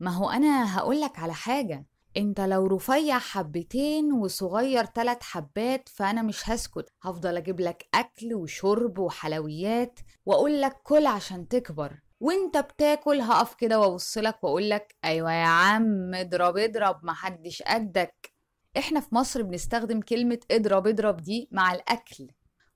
ما هو أنا هقولك على حاجة انت لو رفيع حبتين وصغير تلات حبات فانا مش هسكت هفضل اجيب لك اكل وشرب وحلويات واقول لك كل عشان تكبر وانت بتاكل هقف كده وابص لك واقول لك ايوه يا عم اضرب اضرب محدش قدك احنا في مصر بنستخدم كلمة اضرب اضرب دي مع الاكل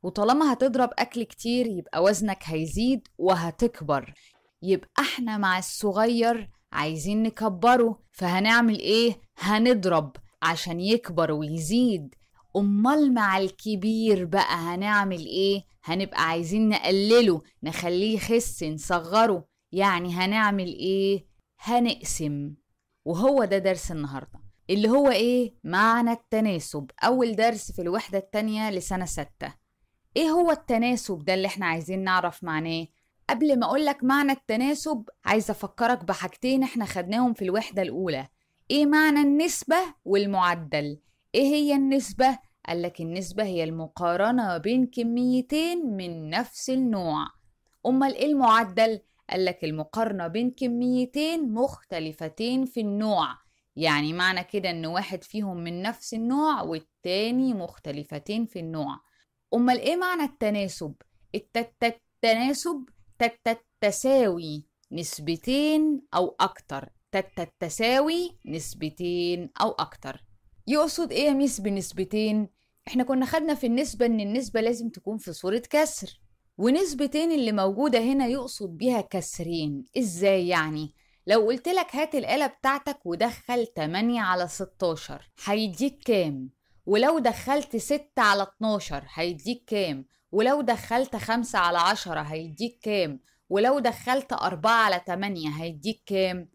وطالما هتضرب اكل كتير يبقى وزنك هيزيد وهتكبر يبقى احنا مع الصغير عايزين نكبره فهنعمل ايه هنضرب عشان يكبر ويزيد امال مع الكبير بقى هنعمل ايه هنبقى عايزين نقلله نخليه يخس نصغره يعني هنعمل ايه هنقسم وهو ده درس النهارده اللي هو ايه معنى التناسب اول درس في الوحده التانية لسنه سته ايه هو التناسب ده اللي احنا عايزين نعرف معناه قبل ما أقولك معنى التناسب عايزة أفكرك بحاجتين إحنا خدناهم في الوحدة الأولى إيه معنى النسبة والمعدل؟ إيه هي النسبة؟ قالك النسبة هي المقارنة بين كميتين من نفس النوع أمال إيه المعدل؟ قالك المقارنة بين كميتين مختلفتين في النوع يعني معنى كده إن واحد فيهم من نفس النوع والتاني مختلفتين في النوع أمال إيه معنى التناسب؟ التناسب تساوي نسبتين أو أكتر تساوي نسبتين أو أكتر يقصد إيه يا ميس بنسبتين؟ إحنا كنا خدنا في النسبة إن النسبة لازم تكون في صورة كسر ونسبتين اللي موجودة هنا يقصد بيها كسرين إزاي يعني؟ لو قلت لك هات الآلة بتاعتك ودخل 8 على 16 هيديك كام؟ ولو دخلت 6 على 12 هيديك كام؟ ولو دخلت خمسة على عشرة هيديك كام ولو دخلت أربعة على تمانية هيديك كام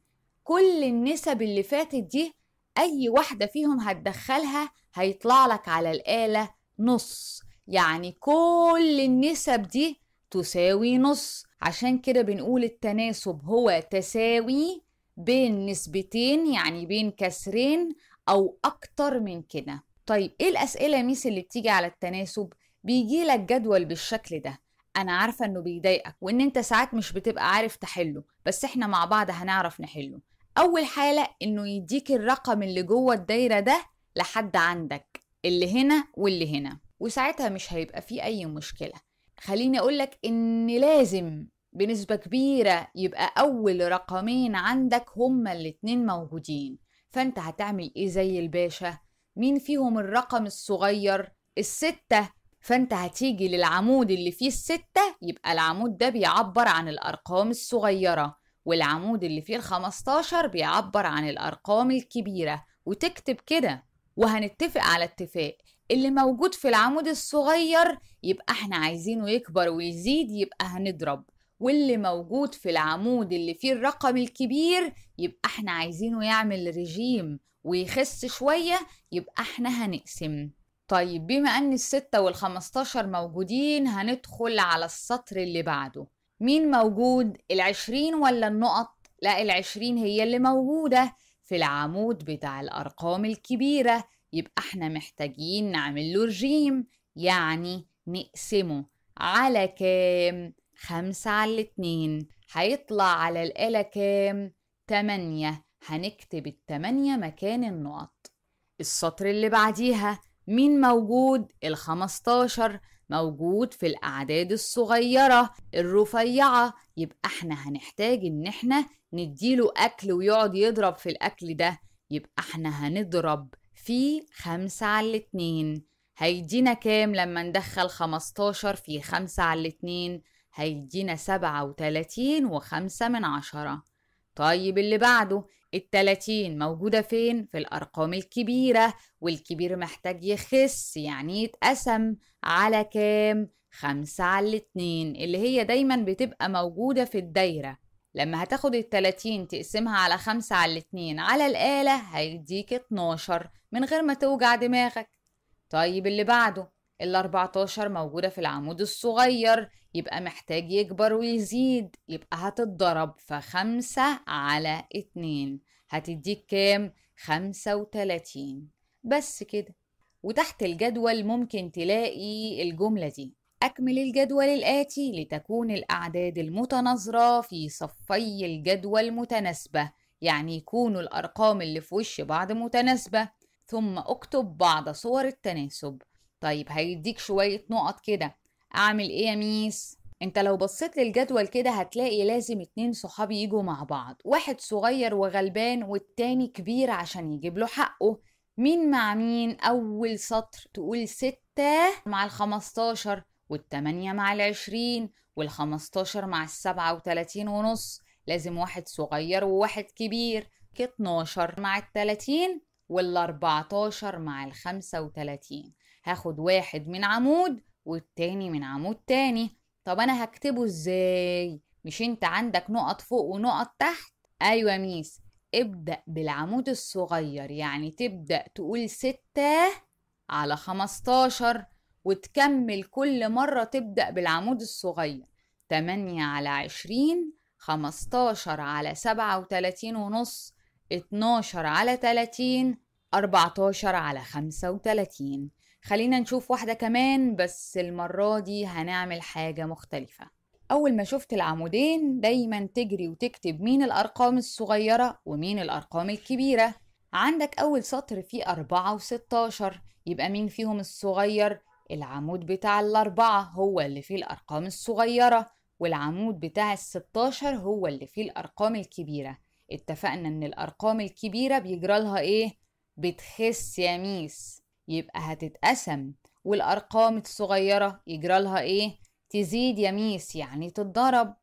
كل النسب اللي فاتت دي أي واحدة فيهم هتدخلها هيطلع لك على الآلة نص يعني كل النسب دي تساوي نص عشان كده بنقول التناسب هو تساوي بين نسبتين يعني بين كسرين أو أكتر من كده طيب إيه الأسئلة ميس اللي بتيجي على التناسب؟ بيجي لك جدول بالشكل ده انا عارفه انه بيضايقك وان انت ساعات مش بتبقى عارف تحله بس احنا مع بعض هنعرف نحله اول حاله انه يديك الرقم اللي جوه الدايره ده لحد عندك اللي هنا واللي هنا وساعتها مش هيبقى فيه اي مشكله خليني اقولك ان لازم بنسبة كبيرة يبقى أول رقمين عندك هما الاتنين موجودين فأنت هتعمل إيه زي الباشا؟ مين فيهم الرقم الصغير؟ الستة فانت هتيجي للعمود اللي فيه الستة يبقى العمود ده بيعبر عن الأرقام الصغيرة والعمود اللي فيه الخمستاشر بيعبر عن الأرقام الكبيرة وتكتب كده وهنتفق على اتفاق اللي موجود في العمود الصغير يبقى احنا عايزينه يكبر ويزيد يبقى هنضرب واللي موجود في العمود اللي فيه الرقم الكبير يبقى احنا عايزينه يعمل رجيم ويخس شوية يبقى احنا هنقسم طيب بما ان الستة والخمستاشر موجودين هندخل على السطر اللي بعده مين موجود العشرين ولا النقط لا العشرين هي اللي موجودة في العمود بتاع الأرقام الكبيرة يبقى احنا محتاجين نعمل له رجيم يعني نقسمه على كام خمسة على الاتنين هيطلع على الآلة كام تمانية هنكتب التمانية مكان النقط السطر اللي بعديها مين موجود الخمستاشر موجود في الأعداد الصغيرة الرفيعة يبقى احنا هنحتاج ان احنا نديله أكل ويقعد يضرب في الأكل ده يبقى احنا هنضرب في خمسة على اتنين هيدينا كام لما ندخل خمستاشر في خمسة على اتنين هيدينا سبعة وتلاتين وخمسة من عشرة طيب اللي بعده التلاتين موجودة فين؟ في الأرقام الكبيرة والكبير محتاج يخس يعني يتقسم على كام؟ خمسة على الاتنين اللي هي دايما بتبقى موجودة في الدايرة لما هتاخد التلاتين تقسمها على خمسة على الاتنين على الآلة هيديك اتناشر من غير ما توجع دماغك طيب اللي بعده الأربعتاشر موجودة في العمود الصغير يبقى محتاج يكبر ويزيد يبقى هتتضرب فخمسة على اتنين هتديك كام؟ خمسة وتلاتين بس كده وتحت الجدول ممكن تلاقي الجملة دي أكمل الجدول الآتي لتكون الأعداد المتناظرة في صفي الجدول متناسبة يعني يكونوا الأرقام اللي في وش بعض متناسبة ثم أكتب بعض صور التناسب طيب هيديك شوية نقط كده اعمل ايه يا ميس انت لو بصيت للجدول كده هتلاقي لازم اتنين صحابي يجوا مع بعض واحد صغير وغلبان والتاني كبير عشان يجيب له حقه مين مع مين اول سطر تقول ستة مع الخمستاشر والتمانية مع العشرين والخمستاشر مع السبعة وتلاتين ونص لازم واحد صغير وواحد كبير اتناشر مع التلاتين والاربعتاشر مع الخمسة وتلاتين هاخد واحد من عمود والتاني من عمود تاني طب انا هكتبه ازاي مش انت عندك نقط فوق ونقط تحت ايوه ميس ابدأ بالعمود الصغير يعني تبدأ تقول ستة على خمستاشر وتكمل كل مرة تبدأ بالعمود الصغير تمانية على عشرين خمستاشر على سبعة وتلاتين ونص اتناشر على تلاتين أربعتاشر على خمسة وتلاتين خلينا نشوف واحدة كمان بس المرة دي هنعمل حاجة مختلفة أول ما شفت العمودين دايما تجري وتكتب مين الأرقام الصغيرة ومين الأرقام الكبيرة عندك أول سطر فيه أربعة وستاشر يبقى مين فيهم الصغير؟ العمود بتاع الأربعة هو اللي فيه الأرقام الصغيرة والعمود بتاع الستاشر هو اللي فيه الأرقام الكبيرة اتفقنا إن الأرقام الكبيرة بيجرالها إيه؟ بتخس يا ميس يبقى هتتقسم والأرقام الصغيرة يجرالها إيه؟ تزيد يميس يعني تتضرب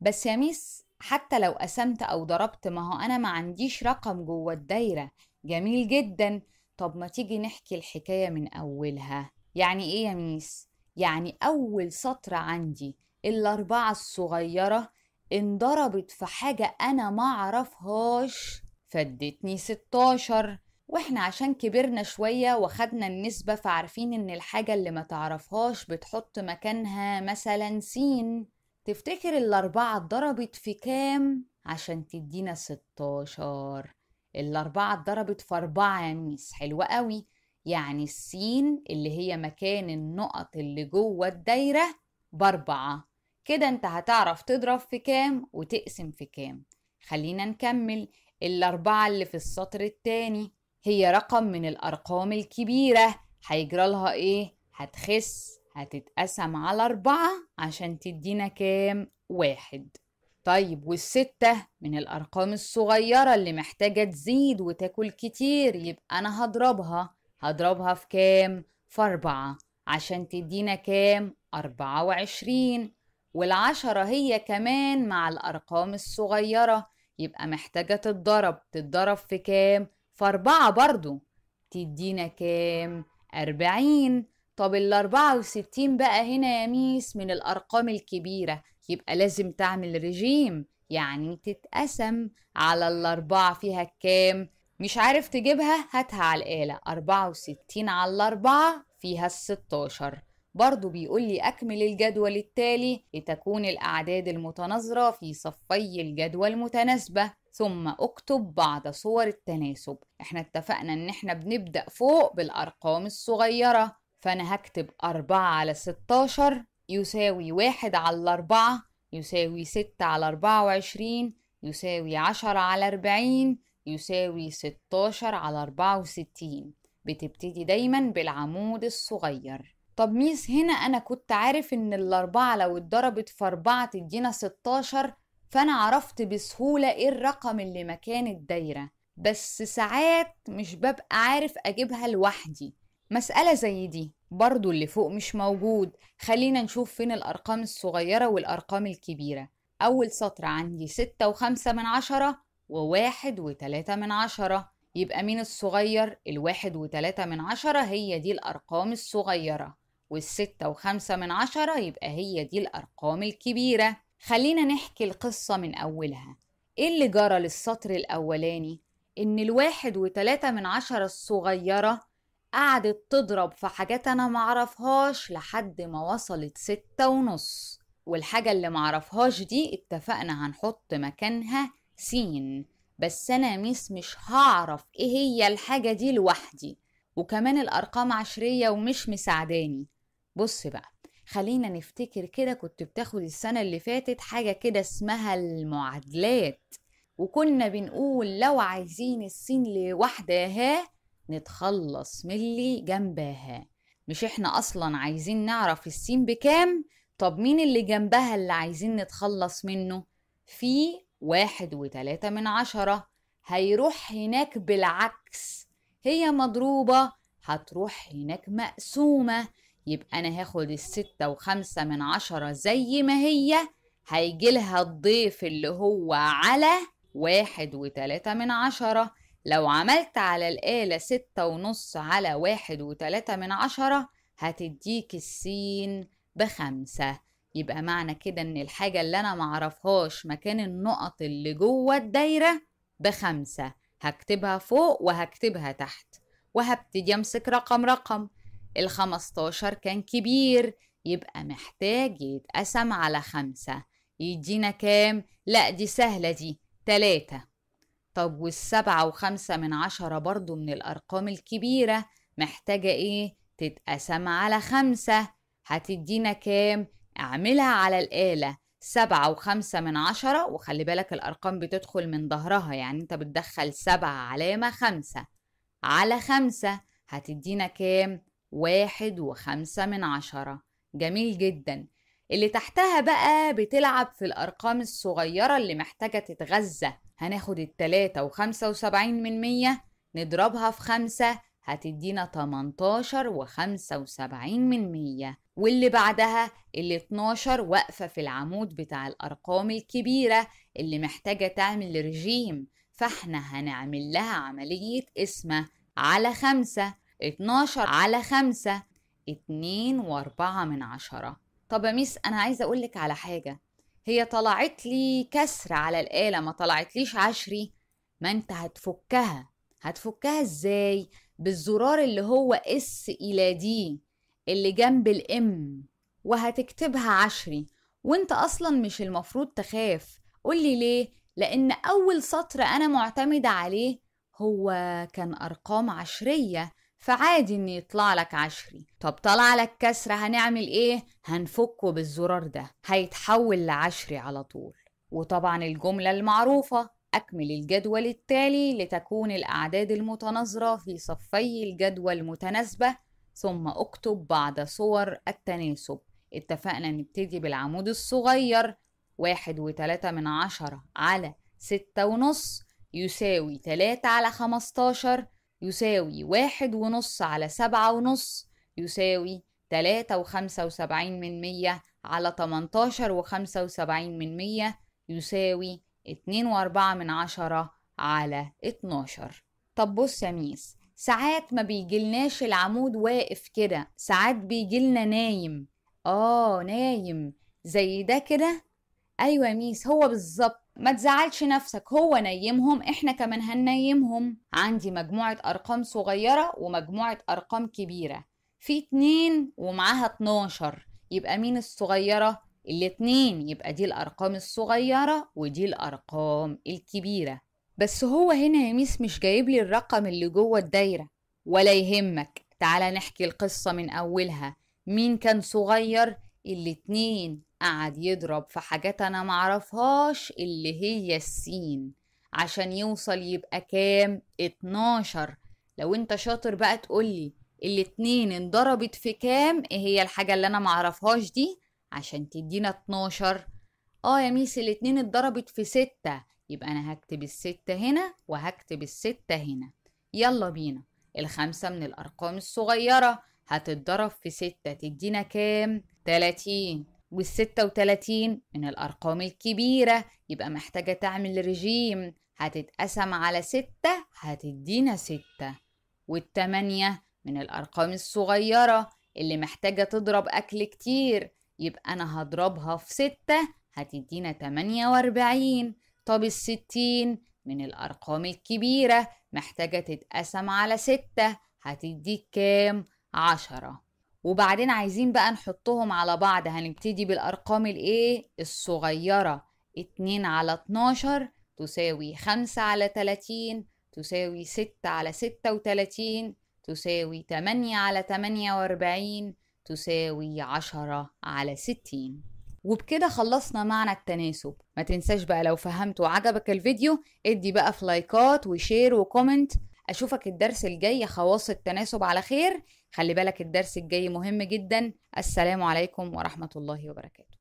بس يميس حتى لو قسمت أو ضربت ما هو أنا ما عنديش رقم جوه الدايرة جميل جدا طب ما تيجي نحكي الحكاية من أولها يعني إيه يا ميس؟ يعني أول سطر عندي الأربعة الصغيرة انضربت في حاجة أنا ما عرفهاش فدتني ستاشر واحنا عشان كبرنا شوية وخدنا النسبة فعارفين ان الحاجة اللي ما تعرفهاش بتحط مكانها مثلا سين تفتكر الأربعة اتضربت في كام عشان تدينا ستاشر الأربعة اتضربت في أربعة يا ميس حلوة قوي يعني السين اللي هي مكان النقط اللي جوه الدايرة بأربعة كده انت هتعرف تضرب في كام وتقسم في كام خلينا نكمل الأربعة اللي في السطر التاني هي رقم من الأرقام الكبيرة هيجرى لها إيه؟ هتخس هتتقسم على أربعة عشان تدينا كام؟ واحد طيب والستة من الأرقام الصغيرة اللي محتاجة تزيد وتاكل كتير يبقى أنا هضربها هضربها في كام؟ في أربعة عشان تدينا كام؟ أربعة وعشرين والعشرة هي كمان مع الأرقام الصغيرة يبقى محتاجة تتضرب تتضرب في كام؟ فأربعة برضو تدينا كام؟ أربعين طب الأربعة وستين بقى هنا يا ميس من الأرقام الكبيرة يبقى لازم تعمل رجيم يعني تتقسم على الأربعة فيها كام؟ مش عارف تجيبها هاتها على الآلة أربعة وستين على الأربعة فيها الستاشر برضو بيقول لي أكمل الجدول التالي لتكون الأعداد المتناظرة في صفي الجدول متناسبة ثم اكتب بعض صور التناسب احنا اتفقنا ان احنا بنبدأ فوق بالارقام الصغيرة فانا هكتب اربعة على ستاشر يساوي واحد على اربعة يساوي ستة على اربعة وعشرين يساوي عشرة على اربعين يساوي ستاشر على اربعة وستين بتبتدي دايما بالعمود الصغير طب ميس هنا انا كنت عارف ان الاربعة لو اتضربت في اربعة تدينا ستاشر فأنا عرفت بسهولة إيه الرقم اللي مكان الدايرة بس ساعات مش ببقى عارف أجيبها لوحدي مسألة زي دي برضو اللي فوق مش موجود خلينا نشوف فين الأرقام الصغيرة والأرقام الكبيرة أول سطر عندي ستة وخمسة من عشرة وواحد وتلاتة من عشرة يبقى مين الصغير؟ الواحد وتلاتة من عشرة هي دي الأرقام الصغيرة والستة وخمسة من عشرة يبقى هي دي الأرقام الكبيرة خلينا نحكي القصة من أولها إيه اللي جرى للسطر الأولاني؟ إن الواحد وتلاتة من عشرة الصغيرة قعدت تضرب في حاجات أنا معرفهاش لحد ما وصلت ستة ونص والحاجة اللي معرفهاش دي اتفقنا هنحط مكانها سين بس أنا ميس مش هعرف إيه هي الحاجة دي لوحدي وكمان الأرقام عشرية ومش مساعداني بص بقى خلينا نفتكر كده كنت بتاخد السنة اللي فاتت حاجة كده اسمها المعادلات وكنا بنقول لو عايزين السين لوحدها نتخلص من اللي جنبها مش احنا اصلا عايزين نعرف السين بكام طب مين اللي جنبها اللي عايزين نتخلص منه في واحد وتلاتة من عشرة هيروح هناك بالعكس هي مضروبة هتروح هناك مقسومة يبقى أنا هاخد الستة وخمسة من عشرة زي ما هي هيجيلها الضيف اللي هو على واحد وتلاتة من عشرة لو عملت على الآلة ستة ونص على واحد وتلاتة من عشرة هتديك السين بخمسة يبقى معنى كده إن الحاجة اللي أنا معرفهاش مكان النقط اللي جوه الدايرة بخمسة هكتبها فوق وهكتبها تحت وهبتدي أمسك رقم رقم ال 15 كان كبير يبقى محتاج يتقسم على خمسة يدينا كام؟ لا دي سهلة دي تلاتة طب والسبعة وخمسة من عشرة برضو من الأرقام الكبيرة محتاجة إيه؟ تتقسم على خمسة هتدينا كام؟ اعملها على الآلة سبعة وخمسة من عشرة وخلي بالك الأرقام بتدخل من ظهرها يعني أنت بتدخل سبعة علامة خمسة على خمسة هتدينا كام؟ واحد وخمسة من عشرة جميل جدا اللي تحتها بقى بتلعب في الأرقام الصغيرة اللي محتاجة تتغذى هناخد التلاتة وخمسة وسبعين من مية نضربها في خمسة هتدينا 18 و75 من مية واللي بعدها ال 12 واقفة في العمود بتاع الأرقام الكبيرة اللي محتاجة تعمل رجيم فاحنا هنعمل لها عملية قسمة على خمسة 12 على 5 2 وأربعة من عشرة طب يا ميس أنا عايزة أقولك على حاجة هي طلعت لي كسر على الآلة ما طلعتليش عشري ما أنت هتفكها هتفكها إزاي بالزرار اللي هو اس إلى دي اللي جنب الام وهتكتبها عشري وانت اصلا مش المفروض تخاف قولي ليه لان اول سطر انا معتمدة عليه هو كان ارقام عشرية فعادي ان يطلع لك عشري طب طلع لك كسرة هنعمل ايه؟ هنفكه بالزرار ده هيتحول لعشري على طول وطبعا الجملة المعروفة أكمل الجدول التالي لتكون الأعداد المتناظرة في صفي الجدول المتناسبة ثم أكتب بعض صور التناسب اتفقنا نبتدي بالعمود الصغير واحد وتلاتة من عشرة على ستة ونص يساوي تلاتة على خمستاشر يساوي واحد ونص على سبعة ونص يساوي تلاتة وخمسة وسبعين من مية على تمنتاشر وخمسة وسبعين من مية يساوي اتنين واربعة من عشرة على اتناشر طب بص يا ميس ساعات ما بيجيلناش العمود واقف كده ساعات بيجيلنا نايم اه نايم زي ده كده ايوه يا ميس هو بالظبط ما تزعلش نفسك هو نيمهم احنا كمان هننيمهم عندي مجموعة ارقام صغيرة ومجموعة ارقام كبيرة في اتنين ومعاها اتناشر يبقى مين الصغيرة الاتنين يبقى دي الارقام الصغيرة ودي الارقام الكبيرة بس هو هنا يا ميس مش جايب لي الرقم اللي جوه الدايرة ولا يهمك تعالى نحكي القصة من اولها مين كان صغير الاتنين قعد يضرب في حاجات أنا معرفهاش اللي هي السين عشان يوصل يبقى كام؟ اتناشر لو انت شاطر بقى تقولي الاتنين انضربت في كام؟ ايه هي الحاجة اللي أنا معرفهاش دي؟ عشان تدينا اتناشر اه يا ميس الاتنين اتضربت في ستة يبقى أنا هكتب الستة هنا وهكتب الستة هنا يلا بينا الخمسة من الأرقام الصغيرة هتتضرب في ستة تدينا كام؟ 30 وال 36 من الأرقام الكبيرة يبقى محتاجة تعمل رجيم هتتقسم على 6 هتدينا 6 والتمانية من الأرقام الصغيرة اللي محتاجة تضرب أكل كتير يبقى أنا هضربها في 6 هتدينا 48 طب الستين من الأرقام الكبيرة محتاجة تتقسم على ستة هتديك كام؟ عشرة وبعدين عايزين بقى نحطهم على بعض هنبتدي بالأرقام الإيه الصغيرة اتنين على اتناشر تساوي خمسة على تلاتين تساوي ستة على ستة وتلاتين تساوي تمانية على تمانية وأربعين تساوي عشرة على ستين وبكده خلصنا معنى التناسب ما تنساش بقى لو فهمت وعجبك الفيديو ادي بقى في لايكات وشير وكومنت اشوفك الدرس الجاي خواص التناسب على خير خلي بالك الدرس الجاي مهم جدا السلام عليكم ورحمه الله وبركاته